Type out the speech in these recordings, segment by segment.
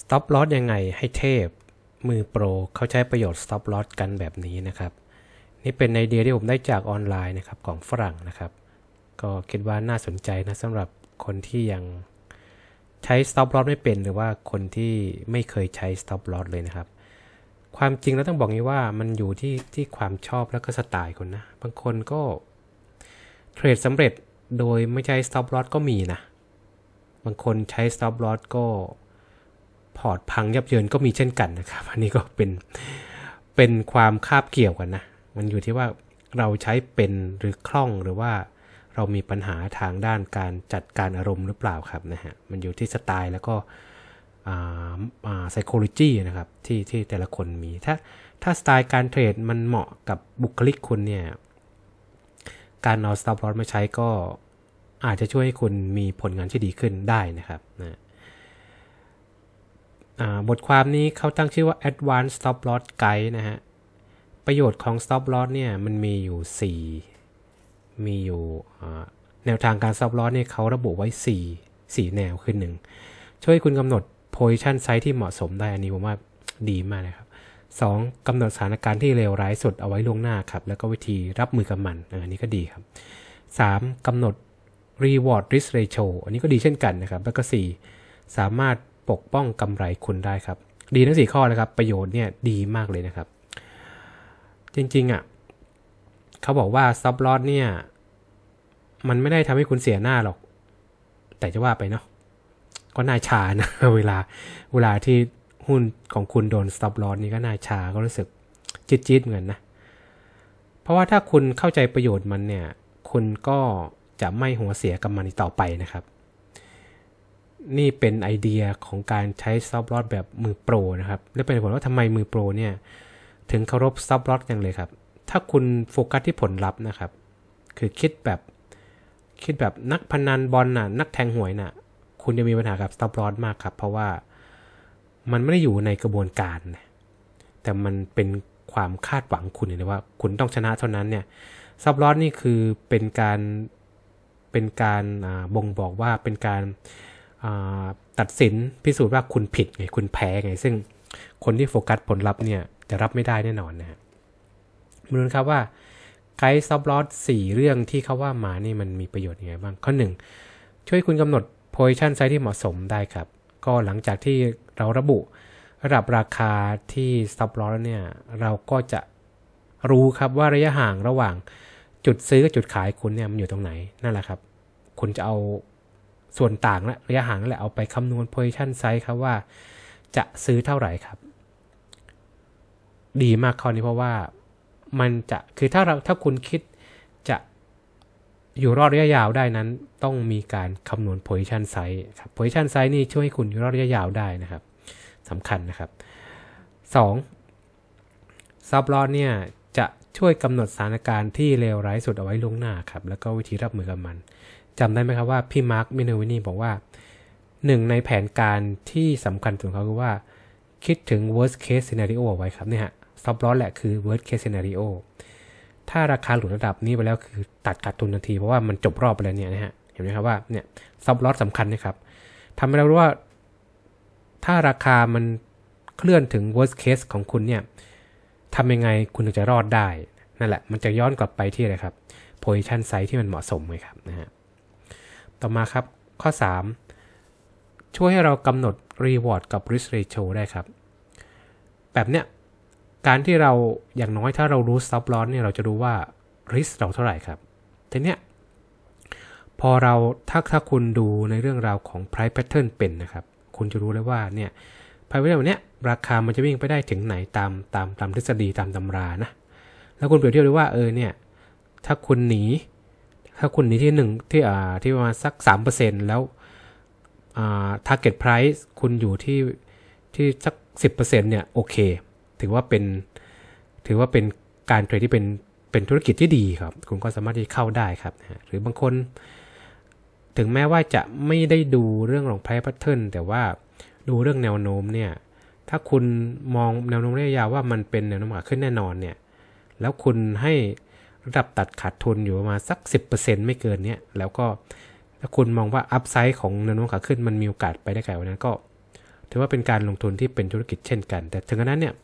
stop loss ยังไงให้เทพ มือโปรเขาใช้ประโยชน์ stop loss กันแบบนี้นะครับ นี่เป็นไอเดียที่ผมได้จากออนไลน์นะครับของฝรั่งนะครับ ก็คิดว่าน่าสนใจนะสำหรับคนที่ยังใช้ stop loss ไม่เป็น หรือว่าคนที่ไม่เคยใช้ stop loss เลยนะครับ ความจริงแล้วต้องบอกงี้ว่ามันอยู่ที่ที่ความชอบแล้วก็สไตล์คนนะ บางคนก็เทรดสำเร็จโดยไม่ใช้ stop loss ก็มีนะ บางคนใช้ stop loss ก็พอร์ตพังยับเยินก็มีเช่นกันนะครับ อันนี้ก็เป็นเป็นความคาบเกี่ยวกันนะ มันอยู่ที่ว่าเราใช้เป็นหรือคล่องหรือว่าเรามีปัญหาทางด้านการจัดการอารมณ์หรือเปล่าครับนะฮะมันอยู่ที่สไตล์แล้วก็อ่าอ่า psychology นะครับที่ที่แต่ละคนมีถ้าถ้าสไตล์การเทรดมันเหมาะกับบุคลิกคุณเนี่ยการเอา stop loss มาใช้ก็อาจจะช่วยให้คุณมีผลงานที่ดีขึ้นได้นะครับนะบทความนี้เขาตั้งชื่อว่า Advanced Stop Loss Guide นะฮะ ประโยชน์ของ Stop Loss เนี่ย มันมีอยู่ 4 มีอยู่แนวทางการ Stop Loss เนี่ยเขาระบุไว้4 4แนวขึ้นหนึ่ง ช่วยคุณกำหนด Position Size ที่เหมาะสมได้ อันนี้ผมว่าดีมากนะครับ 2. กำหนดสถานการณ์ที่เลวร้ายสุดเอาไว้ล่วงหน้าครับ แล้วก็วิธีรับมือกับมันอันนี้ก็ดีครับ 3. กำหนด reward risk ratio อันนี้ก็ดีเช่นกันนะครับ แล้วก็4สามารถปกป้องกำไรคุณได้ครับ ดีทั้งส่ข้อนะครับประโยชน์เนี่ย ดีมากเลยนะครับ จริงๆอะ่ะ เขาบอกว่าซับลอสเนี่ย มันไม่ได้ทำให้คุณเสียหน้าหรอก แต่จะว่าไปเนาะก็น่าชานะ เวลา เวลาที่หุ้นของคุณโดนซับลอสนี่ก็น่าชาก็รู้สึกจิตๆเหมือนนะ เพราะว่าถ้าคุณเข้าใจประโยชน์มันเนี่ย คุณก็จะไม่หัวเสียกับมันต่อไปนะครับนี่เป็นไอเดียของการใช้ซับลอดแบบมือโปรนะครับ และเป็นผลว่าทำไมมือโปรเนี่ย ถึงเคารพซับลอดอย่างเลยครับ ถ้าคุณโฟกัสที่ผลลัพธ์นะครับ คือคิดแบบคิดแบบนักพนันบอลน่ะ นักแทงหวยน่ะ คุณจะมีปัญหากับซับลอดมากครับ เพราะว่ามันไม่ได้อยู่ในกระบวนการ แต่มันเป็นความคาดหวังคุณเลยว่า คุณต้องชนะเท่านั้นเนี่ย ซับลอดนี่คือเป็นการเป็นการบ่งบอกว่าเป็นการตัดสินพิสูจน์ว่าคุณผิดไง คุณแพ้ไง ซึ่งคนที่โฟกัสผลลัพธ์เนี่ย จะรับไม่ได้แน่นอนนะมาดูนะครับว่า ไกด์ซับลอตสี่เรื่องที่เขาว่ามานี่มันมีประโยชน์ยังไงบ้างข้อ1 ช่วยคุณกำหนดโพซิชันไซส์ที่เหมาะสมได้ครับ ก็หลังจากที่เราระบุระดับราคาที่ซับลอตเนี่ย เราก็จะรู้ครับว่าระยะห่างระหว่างจุดซื้อกับจุดขายคุณเนี่ยมันอยู่ตรงไหนนั่นแหละครับ คุณจะเอาส่วนต่างและระยะห่างนั่นแหละเอาไปคำนวณ position size ครับว่า จะซื้อเท่าไหร่ครับ ดีมากข้อนี้เพราะว่ามันจะคือถ้าเราถ้าคุณคิดจะอยู่รอดระยะยาวได้นั้น ต้องมีการคำนวณ position size ครับ position size นี่ช่วยให้คุณอยู่รอดระยะยาวได้นะครับสำคัญนะครับ 2. sub l o เนี่ยจะช่วยกำหนดสถานการณ์ที่เลวร้ายสุดเอาไว้ล่วงหน้าครับ แล้วก็วิธีรับมือกับมันจำได้ไหมครับว่า พี่มาร์คมินวินีบอกว่าหนึ่งในแผนการที่สำคัญของเขาคือว่า คิดถึง worst case scenario ไว้ครับเนี่ยฮะซับล้อแหละคือ worst case scenario ถ้าราคาหลุดระดับนี้ไปแล้วคือตัดขาดทุนทันทีเพราะว่ามันจบรอบไปแล้วเนี่ยนะฮะเห็นไหมครับว่าเนี่ยซับล้อสำคัญนะครับทำให้เรารู้ว่า ถ้าราคามันเคลื่อนถึง worst case ของคุณเนี่ยทำยังไงคุณถึงจะรอดได้นั่นแหละ มันจะย้อนกลับไปที่อะไรครับ position size ที่มันเหมาะสมเลยครับนะฮะต่อมาครับ ข้อ 3 ช่วยให้เรากำหนด Reward กับ Risk Ratio ได้ครับ แบบเนี้ยการที่เราอย่างน้อยถ้าเรารู้ Stop Loss เนี่ย เราจะรู้ว่า Risk เราเท่าไหร่ครับทีเนี้ยพอเราถ้าถ้าคุณดูในเรื่องราวของ Price Pattern เป็นนะครับ คุณจะรู้เลยว่าเนี่ย Price Pattern เนี้ยราคามันจะวิ่งไปได้ถึงไหนตามตามตามทฤษฎีตาม ตำรา นะ แล้วคุณเปรียบเทียบดูว่าเออเนี่ยถ้าคุณหนีถ้าคุณีนที่หนึ่งที่อ่าที่ประมาณสักสามเปอร์เซ็นแล้วอ่า target price คุณอยู่ที่ที่สักสิบเปอร์เซ็นเนี่ยโอเค ถือว่าเป็น ถือว่าเป็นการเทรดที่เป็นเป็นธุรกิจที่ดีครับ คุณก็สามารถที่เข้าได้ครับหรือบางคน ถึงแม้ว่าจะไม่ได้ดูเรื่องของ price pattern แต่ว่าดูเรื่องแนวโน้ม เนี่ยถ้าคุณมองแนวโน้มระยะยาวว่ามันเป็นแนวโน้มขาขึ้นแน่นอน เนี่ย แล้วคุณให้ระดับตัดขาดทุนอยู่ประมาณสัก 10%ไม่เกินเนี้ยแล้วก็ถ้าคุณมองว่าอัพไซด์ของแนวโน้มขาขึ้นมันมีโอกาสไปได้ไกลกว่านั้นก็ถือว่าเป็นการลงทุนที่เป็นธุรกิจเช่นกัน แต่ถึงกระนั้นเนี่ย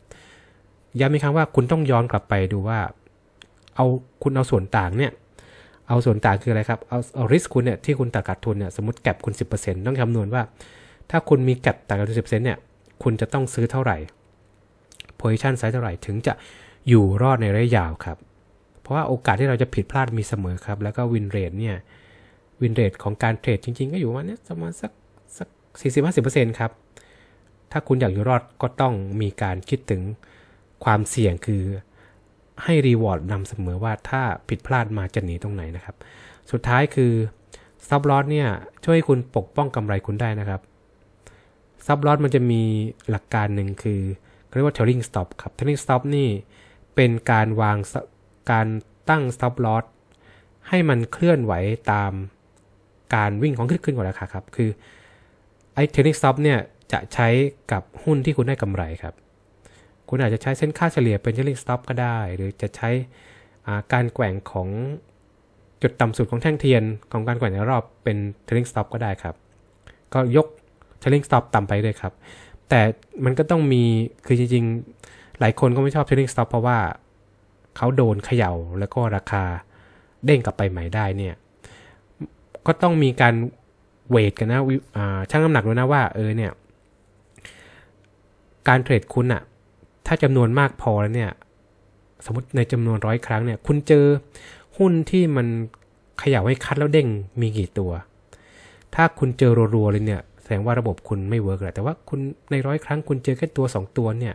ย้ำอีกครั้งว่าคุณต้องย้อนกลับไปดูว่าเอาคุณเอาส่วนต่างเนี่ยเอาส่วนต่างคืออะไรครับเอาเอาริสคุณเนี่ยที่คุณตัดขาดทุนเนี่ยสมมติแก็บคุณ 10%ต้องคำนวณว่า ถ้าคุณมีแก็บตัดขาดทุน10%เนี่ยคุณจะต้องซื้อเท่าไหร่ position ซส์เท่าไหร่ถึงจะอยู่รอดในระยะยาวครับราะว่าโอกาสที่เราจะผิดพลาดมีเสมอครับ แล้วก็วินเรทเนี่ย วินเรทของการเทรดจริงๆก็อยู่ะมาณนี้ประมาณสักสักสี่สิบห้าสิบเปอร์เซ็นต์ครับ ถ้าคุณอยากอยู่รอดก็ต้องมีการคิดถึงความเสี่ยงคือให้รีวอร์ดนำเสมอว่าถ้าผิดพลาดมาจะหนีตรงไหนนะครับ สุดท้ายคือซับลอสเนี่ยช่วยคุณปกป้องกำไรคุณได้นะครับ ซับลอสมันจะมีหลักการหนึ่งคือเรียกว่า trailing stop ครับ trailing stop นี่เป็นการวางการตั้ง stop loss ให้มันเคลื่อนไหวตามการวิ่งของขึ้นขึ้นของราคาครับ คือไอ้เทคนิค stop เนี่ย จะใช้กับหุ้นที่คุณได้กำไรครับ คุณอาจจะใช้เส้นค่าเฉลี่ยเป็นเทคนิค stop ก็ได้ หรือจะใช้การแกว่งของจุดต่ำสุดของแท่งเทียนของการแกว่งในรอบเป็นเทรลิงสต็อปก็ได้ครับ ก็ยกเทรลิงสต็อปต่ำไปเลยครับ แต่มันก็ต้องมี คือจริงๆ หลายคนก็ไม่ชอบเทรลลิงสต็อปเพราะว่าเขาโดนเขย่าแล้วก็ราคาเด้งกลับไปใหม่ได้เนี่ย ก็ต้องมีการเวทกันนะช่างน้ำหนักด้วยนะว่า เออเนี่ยการเทรดคุณอะถ้าจำนวนมากพอแล้วเนี่ยสมมติในจำนวนร้อยครั้งเนี่ยคุณเจอหุ้นที่มันเขย่าให้คัดแล้วเด้งมีกี่ตัว ถ้าคุณเจอรัวๆเลยเนี่ย แสดงว่าระบบคุณไม่เวิร์กแหละแต่ว่าคุณในร้อยครั้งคุณเจอแค่ตัว2ตัวเนี่ย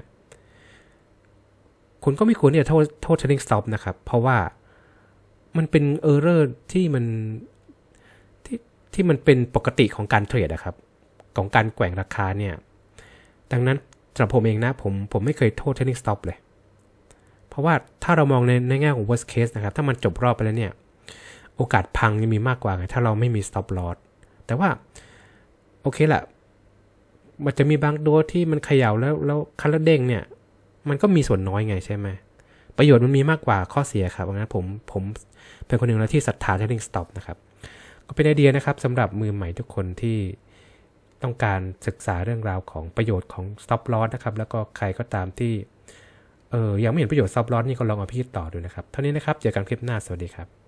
คุณก็ไม่ควรที่จะโทษโทษ trailing stop นะครับเพราะว่ามันเป็นเออร์เรอร์ที่มันที่ที่มันเป็นปกติของการเทรดนะครับ ของการแกว่งราคาเนี่ยดังนั้นสำหรับผมเองนะผมผมไม่เคยโทษ t r a น l i n g stop เลยเพราะว่าถ้าเรามองในในแง่ของ worst case นะครับถ้ามันจบรอบไปแล้วเนี่ยโอกาสพังยังมีมากกว่าไงถ้าเราไม่มี stop loss แต่ว่าโอเคแหละมันจะมีบางตัวที่มันเขย่าแล้วแล้วคันแล้วเด้งเนี่ยมันก็มีส่วนน้อยไงใช่ไหมประโยชน์มันมีมากกว่าข้อเสียครับงั้นผมผมเป็นคนหนึ่งแล้วที่ศรัทธาเทรนนิงสต็อปนะครับก็เป็นไอเดียนะครับสำหรับมือใหม่ทุกคนที่ต้องการศึกษาเรื่องราวของประโยชน์ของสต็อปลอสนะครับแล้วก็ใครก็ตามที่เออยังไม่เห็นประโยชน์สต็อปลอสนี่ก็ลองเอาพิจต่อดูนะครับ เท่านี้นะครับเจอกันคลิปหน้าสวัสดีครับ